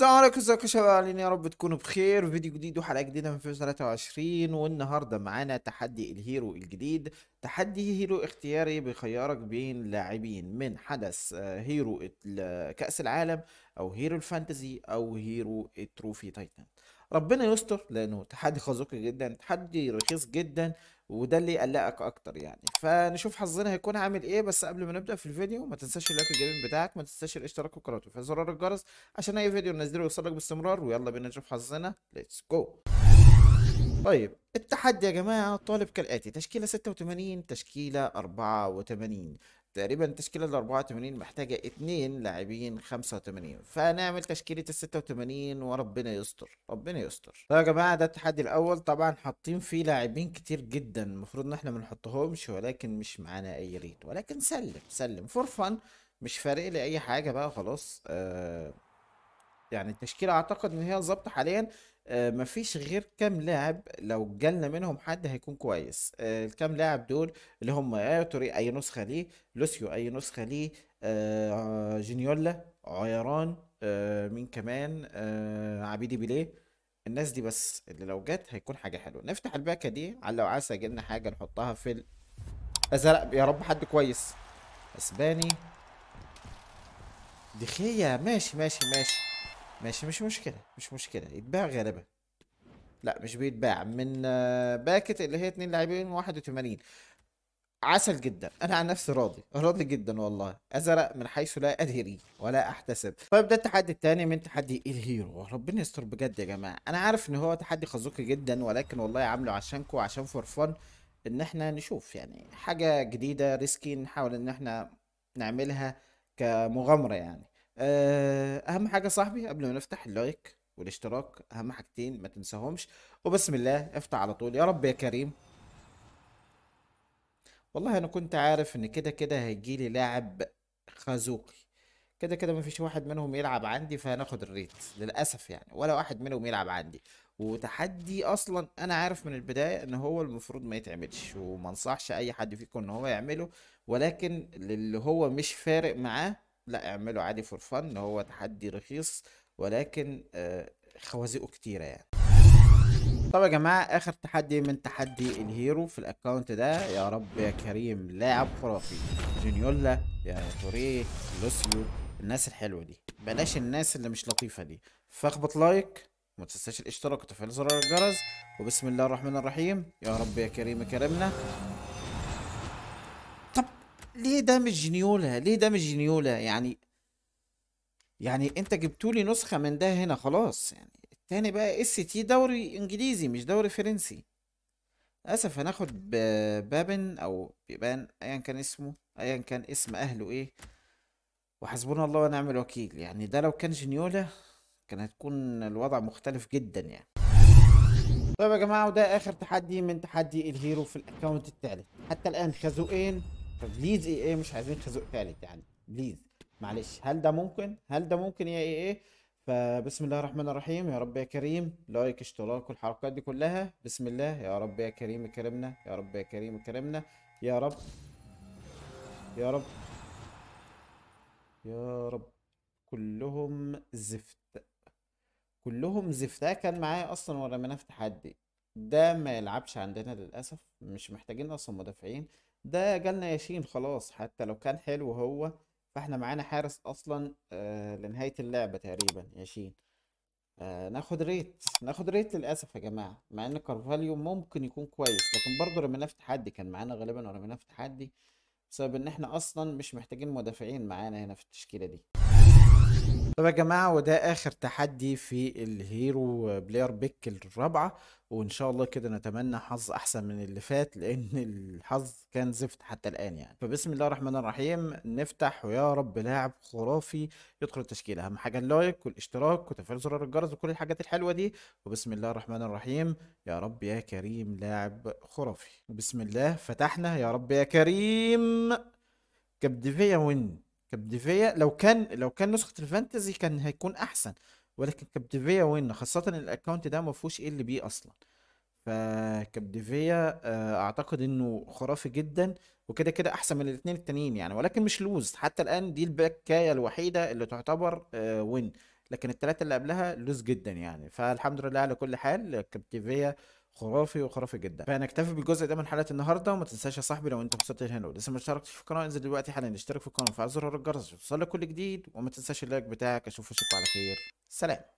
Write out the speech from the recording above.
السلام عليكم ازيكم يا شباب يا رب تكونوا بخير فيديو جديد وحلقه جديده من فيوز 23 والنهارده معانا تحدي الهيرو الجديد تحدي هيرو اختياري بيخيرك بين لاعبين من حدث آه، هيرو كاس العالم او هيرو الفانتزي او هيرو التروفي تايتن ربنا يستر لانه تحدي خازوقي جدا تحدي رخيص جدا وده اللي يقلقك اكتر يعني فنشوف حظنا هيكون عامل ايه بس قبل ما نبدا في الفيديو ما تنساش اللايك الجميل بتاعك ما تنساش الاشتراك والقناه وتفعيل زرار الجرس عشان اي فيديو ننزله يوصلك باستمرار ويلا بينا نشوف حظنا ليتس جو طيب التحدي يا جماعه طالب كالاتي تشكيله 86 تشكيله 84 تقريبا تشكيلة ال 84 محتاجة اثنين لاعبين 85 فنعمل تشكيلة ال 86 وربنا يستر ربنا يستر طيب يا جماعة ده التحدي الأول طبعا حاطين فيه لاعبين كتير جدا المفروض إن احنا ما نحطهمش ولكن مش معانا أي ريت ولكن سلم سلم فور فن مش فارق لي أي حاجة بقى خلاص آه يعني التشكيله اعتقد ان هي ظابطه حاليا آه، مفيش غير كام لاعب لو جالنا منهم حد هيكون كويس آه، الكام لاعب دول اللي هم توري اي نسخه ليه لوسيو اي نسخه آه، ليه جينيولا عيران مين كمان عبيدي بيليه الناس دي بس اللي لو جت هيكون حاجه حلوه نفتح الباكه دي على لو عسى جالنا حاجه نحطها في الازرق يا رب حد كويس اسباني دخية ماشي ماشي ماشي ماشي مش مشكلة مش مشكلة يتباع غالبا لا مش بيتباع من آه، باكت اللي هي اتنين لاعبين واحد وتمانين عسل جدا انا عن نفسي راضي راضي جدا والله ازرق من حيث لا ادري ولا احتسب طيب ده التحدي الثاني من تحدي الهيرو ربنا يستر بجد يا جماعه انا عارف ان هو تحدي خازوقي جدا ولكن والله عامله عشانكم عشان فور فن ان احنا نشوف يعني حاجه جديده ريسكي نحاول ان احنا نعملها كمغامره يعني آه، اهم حاجه صاحبي قبل ما نفتح اللايك والاشتراك اهم حاجتين ما تنساهمش وبسم الله افتح على طول يا رب يا كريم والله انا كنت عارف ان كده كده هيجيلي لاعب خازوقي كده كده مفيش واحد منهم يلعب عندي فهناخد الريت للاسف يعني ولا واحد منهم يلعب عندي وتحدي اصلا انا عارف من البدايه ان هو المفروض ما يتعملش وما انصحش اي حد فيكم ان هو يعمله ولكن للي هو مش فارق معاه لا اعمله عادي فور فن هو تحدي رخيص ولكن آه، خوازيقه كتيره يعني طب يا جماعه اخر تحدي من تحدي الهيرو في الاكونت ده يا رب يا كريم لاعب خرافي جونيولا يا توريه لوسيو الناس الحلوه دي بلاش الناس اللي مش لطيفه دي فاخبط لايك ما تنساش الاشتراك وتفعيل زرار الجرس وبسم الله الرحمن الرحيم يا رب يا كريم كرمنا ليه دامج جنيولا؟ ليه دامج جنيولا؟ يعني يعني انت جبتولي نسخه من ده هنا خلاص يعني التاني بقى اس تي دوري انجليزي مش دوري فرنسي للاسف هناخد بابن او بيبان ايا كان اسمه ايا كان اسم اهله ايه وحسبنا الله ونعم الوكيل يعني ده لو كان جنيولا كان هتكون الوضع مختلف جدا يعني طيب يا جماعه وده اخر تحدي من تحدي الهيرو في الاكونت الثالث حتى الان خازوقين فبليز اي اي مش عايزين خازوق ثالث يعني بليز معلش هل ده ممكن هل ده ممكن يا اي اي فبسم الله الرحمن الرحيم يا رب يا كريم لايك اشتراك والحركات دي كلها بسم الله يا رب يا كريم كرمنا يا رب يا كريم كرمنا يا رب يا رب يا رب كلهم زفت كلهم زفت ده كان معايا اصلا ورميناه في تحدي ده ما يلعبش عندنا للاسف مش محتاجين اصلا مدافعين ده جالنا ياشين خلاص حتى لو كان حلو هو فاحنا معانا حارس اصلا آه، لنهاية اللعبة تقريبا ياشين آه، ناخد ريت ناخد ريت للاسف يا جماعة مع ان كارفاليو ممكن يكون كويس لكن برضه رميناه في تحدي كان معانا غالبا ورميناه في تحدي بسبب ان احنا اصلا مش محتاجين مدافعين معانا هنا في التشكيلة دي طب يا جماعة وده آخر تحدي في الهيرو بلاير بيك الرابعة وإن شاء الله كده نتمنى حظ أحسن من اللي فات لأن الحظ كان زفت حتى الآن يعني فبسم الله الرحمن الرحيم نفتح ويا رب لاعب خرافي يدخل التشكيلة أهم حاجة اللايك والاشتراك وتفعيل زرار الجرس وكل الحاجات الحلوة دي وبسم الله الرحمن الرحيم يا رب يا كريم لاعب خرافي بسم الله فتحنا يا رب يا كريم فيا وين كابديفيا لو كان لو كان نسخه الفانتزي كان هيكون احسن ولكن كابديفيا وين خاصه الاكونت ده ما فيهوش ايه اللي بيه اصلا فكابديفيا آه، اعتقد انه خرافي جدا وكده كده احسن من الاثنين التانيين يعني ولكن مش لوز حتى الان دي الباكايه الوحيده اللي تعتبر وين آه، لكن الثلاثه اللي قبلها لوز جدا يعني فالحمد لله على كل حال كابتيفيا خرافي وخرافي جدا فهنكتفي بالجزء ده من حلقه النهارده وما تنساش يا صاحبي لو انت وصلت لهنا ولسه ما اشتركتش في القناه انزل دلوقتي حالا اشترك في القناه وفعل زر الجرس عشان توصلك كل جديد وما تنساش اللايك بتاعك اشوفك على خير سلام